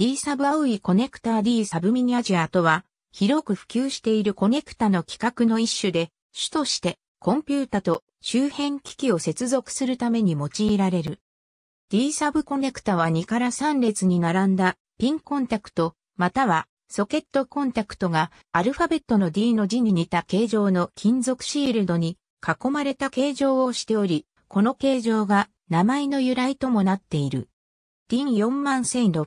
D サブアウイコネクタ D サブミニアジアとは、広く普及しているコネクタの規格の一種で、主としてコンピュータと周辺機器を接続するために用いられる。D サブコネクタは2から3列に並んだピンコンタクト、またはソケットコンタクトがアルファベットの D の字に似た形状の金属シールドに囲まれた形状をしており、この形状が名前の由来ともなっている。ディン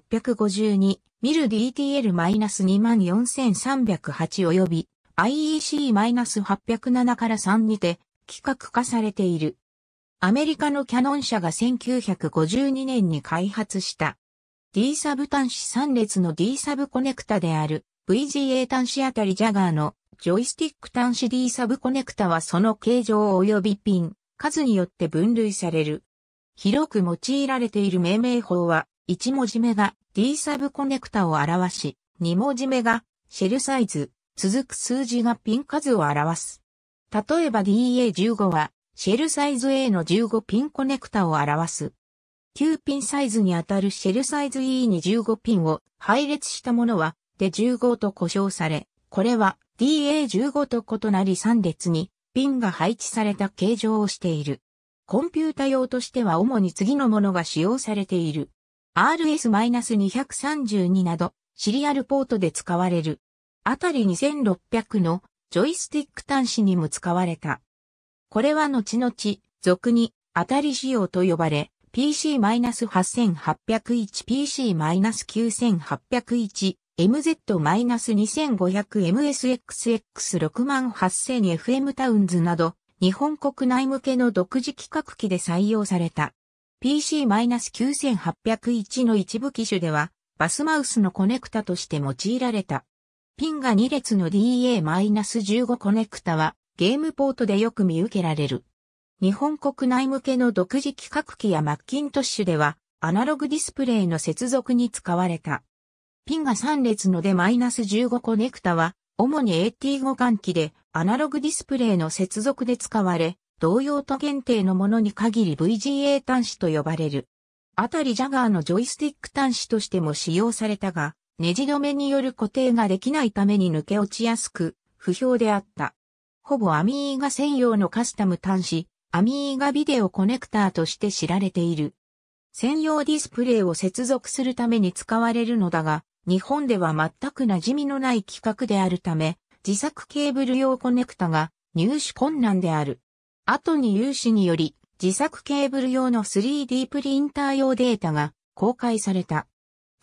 41652、ミル DTL-24308 及び IEC-807 から3にて規格化されている。アメリカのキャノン社が1952年に開発した D サブ端子3列の D サブコネクタである VGA 端子あたりジャガーのジョイスティック端子 D サブコネクタはその形状及びピン、数によって分類される。広く用いられている命名法は、1文字目が D サブコネクタを表し、2文字目がシェルサイズ、続く数字がピン数を表す。例えば DA15 は、シェルサイズ A の15ピンコネクタを表す。9ピンサイズにあたるシェルサイズ E に15ピンを配列したものは、で15と呼称され、これは DA15 と異なり3列にピンが配置された形状をしている。コンピュータ用としては主に次のものが使用されている。RS-232 など、シリアルポートで使われる。あたり2600のジョイスティック端子にも使われた。これは後々、俗に、あたり仕様と呼ばれ、PC-8801、PC-9801、MZ-2500MSXX68000FM タウンズなど、日本国内向けの独自規格機で採用された。PC-9801 の一部機種では、バスマウスのコネクタとして用いられた。ピンが2列の DA-15 コネクタは、ゲームポートでよく見受けられる。日本国内向けの独自規格機やマッキントッシュでは、アナログディスプレイの接続に使われた。ピンが3列ので -15 コネクタは、主に AT5 換気で、アナログディスプレイの接続で使われ、同用途限定のものに限り VGA 端子と呼ばれる。あたりジャガーのジョイスティック端子としても使用されたが、ネジ止めによる固定ができないために抜け落ちやすく、不評であった。ほぼアミーガ専用のカスタム端子、アミーガビデオコネクターとして知られている。専用ディスプレイを接続するために使われるのだが、日本では全く馴染みのない規格であるため、自作ケーブル用コネクタが入手困難である。後に有志により自作ケーブル用の 3D プリンター用データが公開された。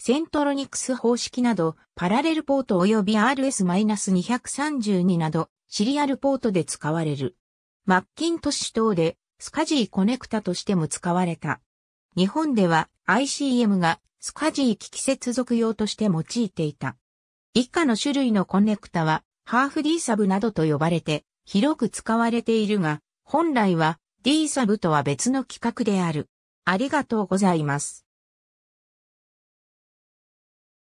セントロニクス方式など、パラレルポート及び RS-232 など、シリアルポートで使われる。マッキントッシュ等で、スカジーコネクタとしても使われた。日本では ICM がスカジー機器接続用として用いていた。以下の種類のコネクタはハーフ D サブなどと呼ばれて、広く使われているが、本来は D サブとは別の規格である。ありがとうございます。